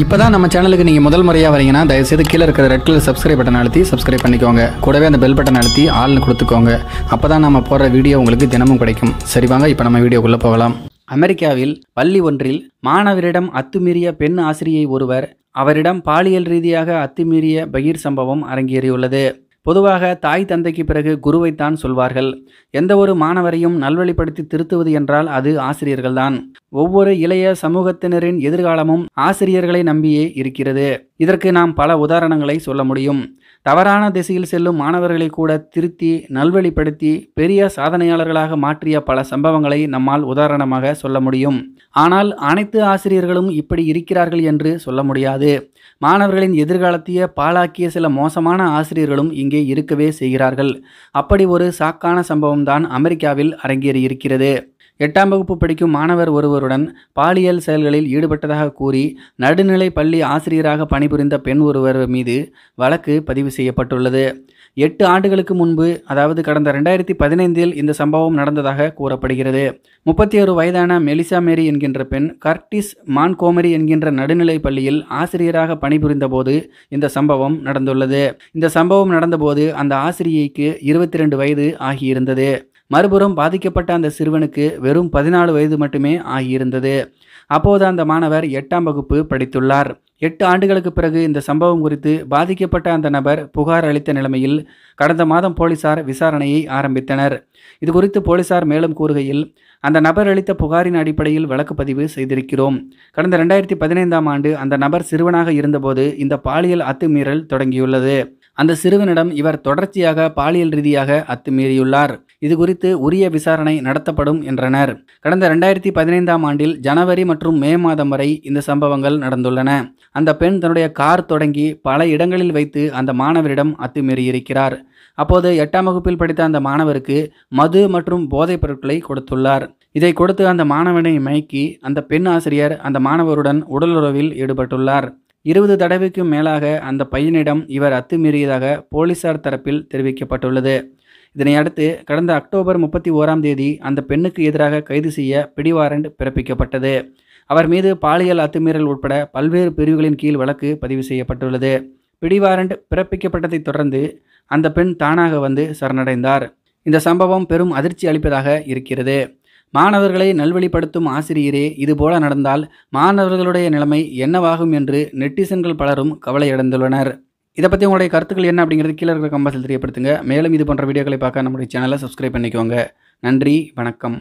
இப்போ தான் நம்ம சேனலுக்கு நீங்கள் முதல் முறையாக வரீங்கன்னா தயவுசெய்து கீழே இருக்கிற ரெட் கலர் சப்ஸ்கிரைப் பட்டன் அழுத்தி சப்ஸ்கிரைப் பண்ணிக்கோங்க கூடவே அந்த பெல் பட்டன் அழுத்தி ஆள்னு கொடுத்துக்கோங்க அப்போ தான் நம்ம போடுற வீடியோ உங்களுக்கு தினமும் கிடைக்கும் சரி வாங்க இப்போ நம்ம வீடியோக்குள்ளே போகலாம் அமெரிக்காவில் பள்ளி ஒன்றில் மாணவரிடம் அத்துமீறிய பெண் ஆசிரியை ஒருவர் அவரிடம் பாலியல் ரீதியாக அத்துமீறிய பகீர் சம்பவம் அரங்கேறியுள்ளது பொதுவாக தாய் தந்தைக்கு பிறகு குருவைத்தான் சொல்வார்கள் எந்த ஒரு மாணவரையும் நல்வழிப்படுத்தி திருத்துவது என்றால் அது ஆசிரியர்கள்தான் ஒவ்வொரு இளைய சமூகத்தினரின் எதிர்காலமும் ஆசிரியர்களை நம்பியே இருக்கிறது இதற்கு நாம் பல உதாரணங்களை சொல்ல முடியும் தவறான திசையில் செல்லும் மாணவர்களை கூட திருத்தி நல்வழிப்படுத்தி பெரிய சாதனையாளர்களாக மாற்றிய பல சம்பவங்களை நம்மால் உதாரணமாக சொல்ல முடியும் ஆனால் அனைத்து ஆசிரியர்களும் இப்படி இருக்கிறார்கள் என்று சொல்ல முடியாது மாணவர்களின் எதிர்காலத்தையே பாழாக்கிய சில மோசமான ஆசிரியர்களும் இங்கே இருக்கவே செய்கிறார்கள் அப்படி ஒரு சாக்கான சம்பவம்தான் அமெரிக்காவில் அரங்கேறியிருக்கிறது எட்டாம் வகுப்பு படிக்கும் மாணவர் ஒருவருடன் பாலியல் செயல்களில் ஈடுபட்டதாக கூறி நடுநிலை பள்ளி ஆசிரியராக பணிபுரிந்த பெண் ஒருவர் மீது வழக்கு பதிவு செய்யப்பட்டுள்ளது எட்டு ஆண்டுகளுக்கு முன்பு அதாவது கடந்த ரெண்டாயிரத்தி பதினைந்தில் இந்த சம்பவம் நடந்ததாக கூறப்படுகிறது முப்பத்தி ஒரு வயதான மெலிசா மேரி என்கின்ற பெண் கர்டிஸ் மான்கோமரி என்கின்ற நடுநிலை பள்ளியில் ஆசிரியராக பணிபுரிந்த போது இந்த சம்பவம் நடந்துள்ளது இந்த சம்பவம் நடந்தபோது அந்த ஆசிரியைக்கு இருபத்தி ரெண்டு வயது ஆகியிருந்தது மறுபுறம் பாதிக்கப்பட்ட அந்த சிறுவனுக்கு வெறும் பதினாலு வயது மட்டுமே ஆகியிருந்தது அப்போது அந்த மாணவர் எட்டாம் வகுப்பு படித்துள்ளார் எட்டு ஆண்டுகளுக்கு பிறகு இந்த சம்பவம் குறித்து பாதிக்கப்பட்ட அந்த நபர் புகார் அளித்த நிலைமையில் கடந்த மாதம் போலீசார் விசாரணையை ஆரம்பித்தனர் இது குறித்து போலீசார் மேலும் கூறுகையில் அந்த நபர் அளித்த புகாரின் அடிப்படையில் வழக்கு பதிவு செய்திருக்கிறோம் கடந்த ரெண்டாயிரத்தி பதினைந்தாம் ஆண்டு அந்த நபர் சிறுவனாக இருந்தபோது இந்த பாலியல் அத்துமீறல் தொடங்கியுள்ளது அந்த சிறுவனிடம் இவர் தொடர்ச்சியாக பாலியல் ரீதியாக அத்துமீறியுள்ளார் இது குறித்து உரிய விசாரணை நடத்தப்படும் என்றனர் கடந்த ரெண்டாயிரத்தி பதினைந்தாம் ஆண்டில் ஜனவரி மற்றும் மே மாதம் வரை இந்த சம்பவங்கள் நடந்துள்ளன அந்த பெண் தன்னுடைய கார் தொடங்கி பல இடங்களில் வைத்து அந்த மாணவரிடம் அத்துமீறியிருக்கிறார் அப்போது எட்டாம் வகுப்பில் படித்த அந்த மாணவருக்கு மது மற்றும் போதைப் பொருட்களை கொடுத்துள்ளார் இதை கொடுத்து அந்த மாணவனை மயக்கி அந்த பெண் ஆசிரியர் அந்த மாணவருடன் உடலுறவில் ஈடுபட்டுள்ளார் இருபது தடவைக்கும் மேலாக அந்த பையனிடம் இவர் அத்துமீறியதாக போலீசார் தரப்பில் தெரிவிக்கப்பட்டுள்ளது இதனையடுத்து கடந்த அக்டோபர் முப்பத்தி ஓராம் தேதி அந்த பெண்ணுக்கு எதிராக கைது செய்ய பிடிவாரண்ட் பிறப்பிக்கப்பட்டது அவர் மீது பாலியல் அத்துமீறல் உட்பட பல்வேறு பிரிவுகளின் கீழ் வழக்கு பதிவு செய்யப்பட்டுள்ளது பிடிவாரண்ட் பிறப்பிக்கப்பட்டதை தொடர்ந்து அந்த பெண் தானாக வந்து சரணடைந்தார் இந்த சம்பவம் பெரும் அதிர்ச்சி அளிப்பதாக இருக்கிறது மாணவர்களை நல்வழிப்படுத்தும் ஆசிரியரே இதுபோல நடந்தால் மாணவர்களுடைய நிலைமை என்னவாகும் என்று நெட்டிசன்கள் பலரும் கவலையடைந்துள்ளனர் இதை பற்றி உங்களுடைய கருத்துக்கள் என்ன அப்படிங்கிறது கீழே இருக்கிற கம்பாசில் தெரியப்படுத்துங்க மேலும் இது போன்ற வீடியோக்களை பார்க்க நம்முடைய சேனலை சப்ஸ்கிரைப் பண்ணிக்கோங்க நன்றி வணக்கம்